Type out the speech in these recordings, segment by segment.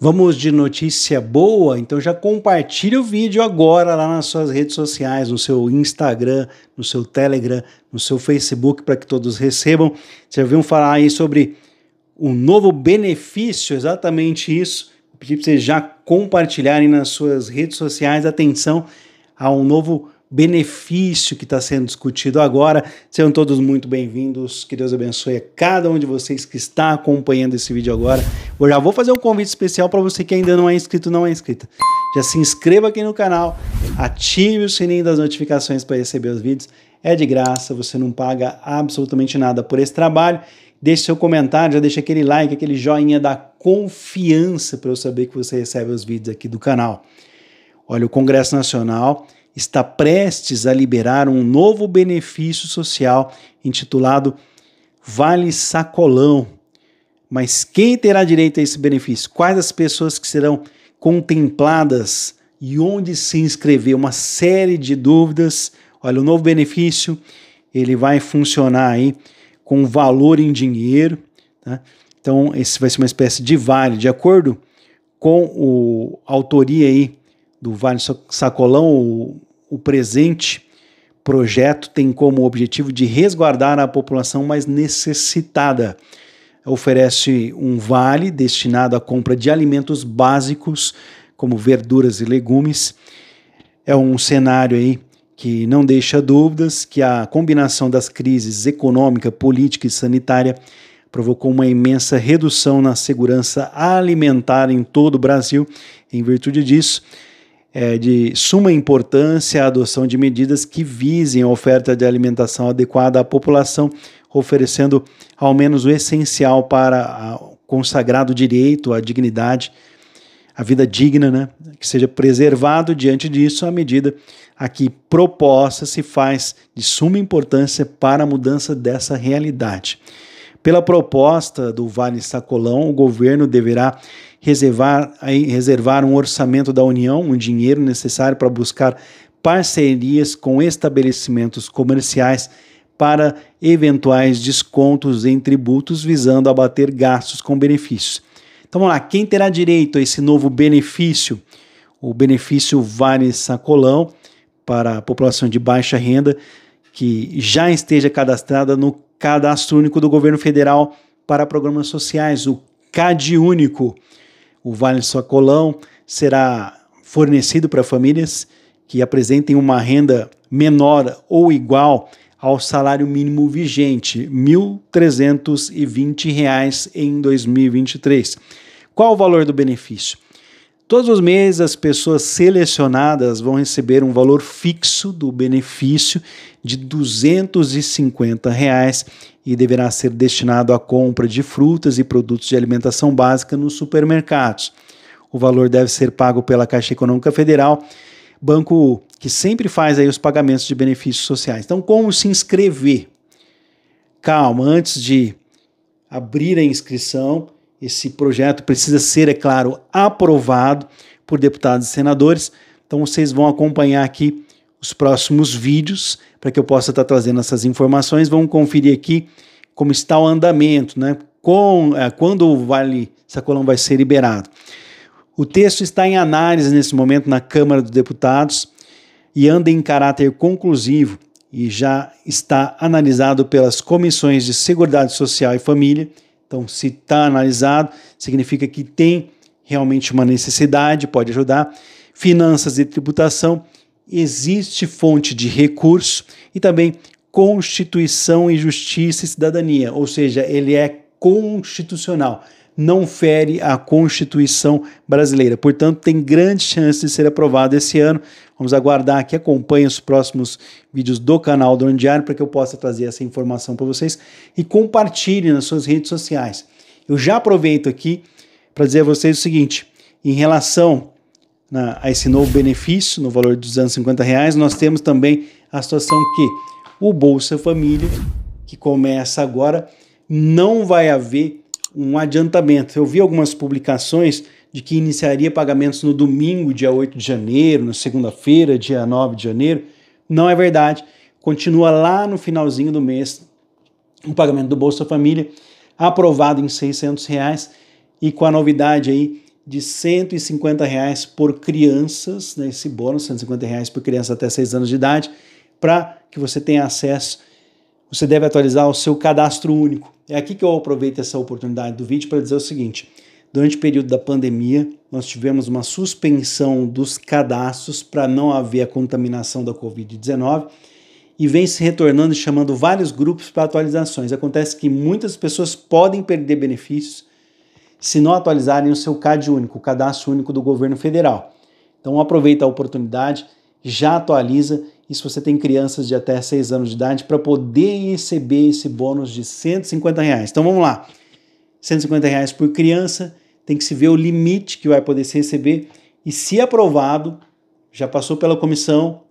Vamos de notícia boa? Então já compartilha o vídeo agora lá nas suas redes sociais, no seu Instagram, no seu Telegram, no seu Facebook, para que todos recebam. Vocês já ouviram falar aí sobre um novo benefício, exatamente isso. Vou pedir para vocês já compartilharem nas suas redes sociais. Atenção a um novo benefício que está sendo discutido agora. Sejam todos muito bem-vindos. Que Deus abençoe a cada um de vocês que está acompanhando esse vídeo agora. Eu já vou fazer um convite especial para você que ainda não é inscrito, não é inscrita. Já se inscreva aqui no canal, ative o sininho das notificações para receber os vídeos. É de graça, você não paga absolutamente nada por esse trabalho. Deixe seu comentário, já deixa aquele like, aquele joinha da confiança para eu saber que você recebe os vídeos aqui do canal. Olha, o Congresso Nacional está prestes a liberar um novo benefício social intitulado Vale Sacolão. Mas quem terá direito a esse benefício? Quais as pessoas que serão contempladas e onde se inscrever? Uma série de dúvidas. Olha, o novo benefício ele vai funcionar aí com valor em dinheiro. Tá? Então, esse vai ser uma espécie de vale, de acordo com a autoria aí do Vale Sacolão, o, o presente projeto tem como objetivo de resguardar a população mais necessitada. Oferece um vale destinado à compra de alimentos básicos, como verduras e legumes. É um cenário aí que não deixa dúvidas que a combinação das crises econômica, política e sanitária provocou uma imensa redução na segurança alimentar em todo o Brasil. Em virtude disso, é de suma importância a adoção de medidas que visem a oferta de alimentação adequada à população, oferecendo ao menos o essencial para o consagrado direito à dignidade, à vida digna, né? que seja preservado diante disso a medida aqui proposta se faz de suma importância para a mudança dessa realidade. Pela proposta do Vale Sacolão, o governo deverá reservar, reservar um orçamento da União, um dinheiro necessário para buscar parcerias com estabelecimentos comerciais para eventuais descontos em tributos visando abater gastos com benefícios. Então vamos lá, quem terá direito a esse novo benefício? O benefício Vale Sacolão para a população de baixa renda que já esteja cadastrada no Cadastro Único do Governo Federal para Programas Sociais, o CAD Único. O Vale Sacolão será fornecido para famílias que apresentem uma renda menor ou igual ao salário mínimo vigente, R$ 1.320 em 2023. Qual o valor do benefício? Todos os meses, as pessoas selecionadas vão receber um valor fixo do benefício de R$ 250 reais e deverá ser destinado à compra de frutas e produtos de alimentação básica nos supermercados. O valor deve ser pago pela Caixa Econômica Federal, banco que sempre faz aí os pagamentos de benefícios sociais. Então, como se inscrever? Calma, antes de abrir a inscrição, esse projeto precisa ser, é claro, aprovado por deputados e senadores. Então vocês vão acompanhar aqui os próximos vídeos para que eu possa estar trazendo essas informações. Vamos conferir aqui como está o andamento, né? Com, é, quando o Vale Sacolão vai ser liberado. O texto está em análise nesse momento na Câmara dos Deputados e anda em caráter conclusivo e já está analisado pelas comissões de Seguridade Social e Família então, se está analisado, significa que tem realmente uma necessidade, pode ajudar. Finanças e tributação, existe fonte de recurso e também Constituição e Justiça e Cidadania, ou seja, ele é constitucional não fere a Constituição brasileira. Portanto, tem grande chance de ser aprovado esse ano. Vamos aguardar que acompanhe os próximos vídeos do canal do Diário para que eu possa trazer essa informação para vocês e compartilhe nas suas redes sociais. Eu já aproveito aqui para dizer a vocês o seguinte: em relação né, a esse novo benefício no valor de 250 reais, nós temos também a situação que o Bolsa Família, que começa agora, não vai haver um adiantamento. Eu vi algumas publicações de que iniciaria pagamentos no domingo, dia 8 de janeiro, na segunda-feira, dia 9 de janeiro. Não é verdade. Continua lá no finalzinho do mês o pagamento do Bolsa Família, aprovado em 600 reais e com a novidade aí de R$ reais por crianças, né, esse bônus, R$ reais por criança até 6 anos de idade, para que você tenha acesso você deve atualizar o seu cadastro único. É aqui que eu aproveito essa oportunidade do vídeo para dizer o seguinte: durante o período da pandemia, nós tivemos uma suspensão dos cadastros para não haver a contaminação da Covid-19 e vem se retornando e chamando vários grupos para atualizações. Acontece que muitas pessoas podem perder benefícios se não atualizarem o seu CAD único, o cadastro único do governo federal. Então aproveita a oportunidade, já atualiza e se você tem crianças de até 6 anos de idade, para poder receber esse bônus de 150 reais. Então vamos lá, 150 reais por criança, tem que se ver o limite que vai poder se receber e se aprovado, já passou pela comissão,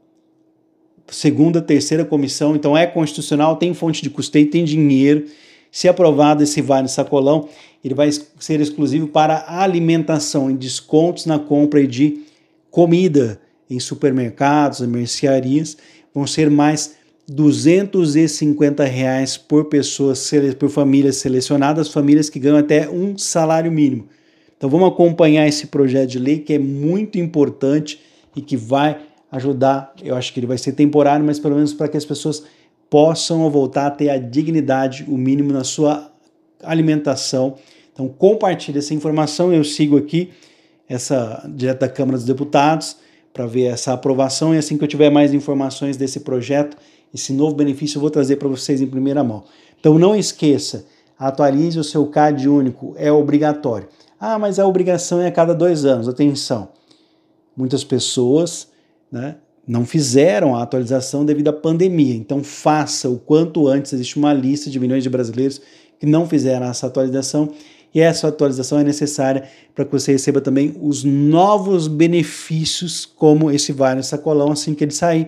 segunda, terceira comissão, então é constitucional, tem fonte de custeio, tem dinheiro. Se aprovado esse vale sacolão, ele vai ser exclusivo para alimentação, e descontos na compra de comida em supermercados, em mercearias, vão ser mais 250 por pessoas, por famílias selecionadas, famílias que ganham até um salário mínimo. Então vamos acompanhar esse projeto de lei que é muito importante e que vai ajudar. Eu acho que ele vai ser temporário, mas pelo menos para que as pessoas possam voltar a ter a dignidade, o mínimo na sua alimentação. Então compartilhe essa informação. Eu sigo aqui essa direta da Câmara dos Deputados para ver essa aprovação e assim que eu tiver mais informações desse projeto, esse novo benefício eu vou trazer para vocês em primeira mão. Então não esqueça, atualize o seu CAD único, é obrigatório. Ah, mas a obrigação é a cada dois anos. Atenção, muitas pessoas né, não fizeram a atualização devido à pandemia. Então faça o quanto antes. Existe uma lista de milhões de brasileiros que não fizeram essa atualização e essa atualização é necessária para que você receba também os novos benefícios, como esse Vale Sacolão, assim que ele sair,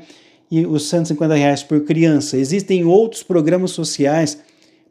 e os 150 reais por criança. Existem outros programas sociais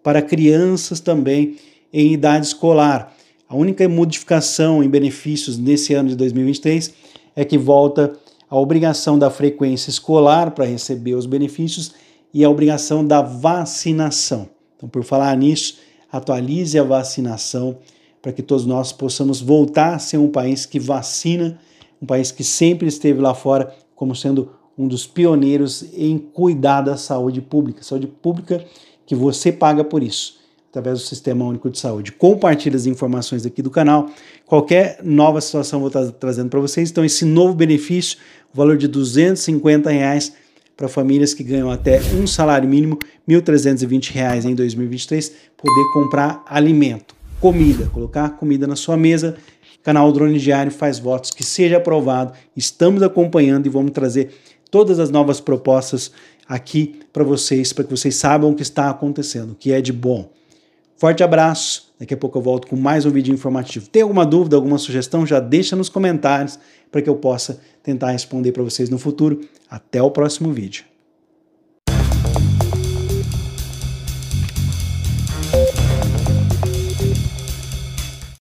para crianças também em idade escolar. A única modificação em benefícios nesse ano de 2023 é que volta a obrigação da frequência escolar para receber os benefícios e a obrigação da vacinação. Então, por falar nisso, atualize a vacinação para que todos nós possamos voltar a ser um país que vacina, um país que sempre esteve lá fora como sendo um dos pioneiros em cuidar da saúde pública. Saúde pública que você paga por isso, através do Sistema Único de Saúde. Compartilhe as informações aqui do canal. Qualquer nova situação vou estar trazendo para vocês. Então, esse novo benefício, o valor de R$ 250,00, reais, para famílias que ganham até um salário mínimo, R$ 1.320 em 2023, poder comprar alimento, comida, colocar comida na sua mesa. canal Drone Diário faz votos que seja aprovado. Estamos acompanhando e vamos trazer todas as novas propostas aqui para vocês, para que vocês saibam o que está acontecendo, o que é de bom. Forte abraço. Daqui a pouco eu volto com mais um vídeo informativo. Tem alguma dúvida, alguma sugestão? Já deixa nos comentários para que eu possa tentar responder para vocês no futuro. Até o próximo vídeo.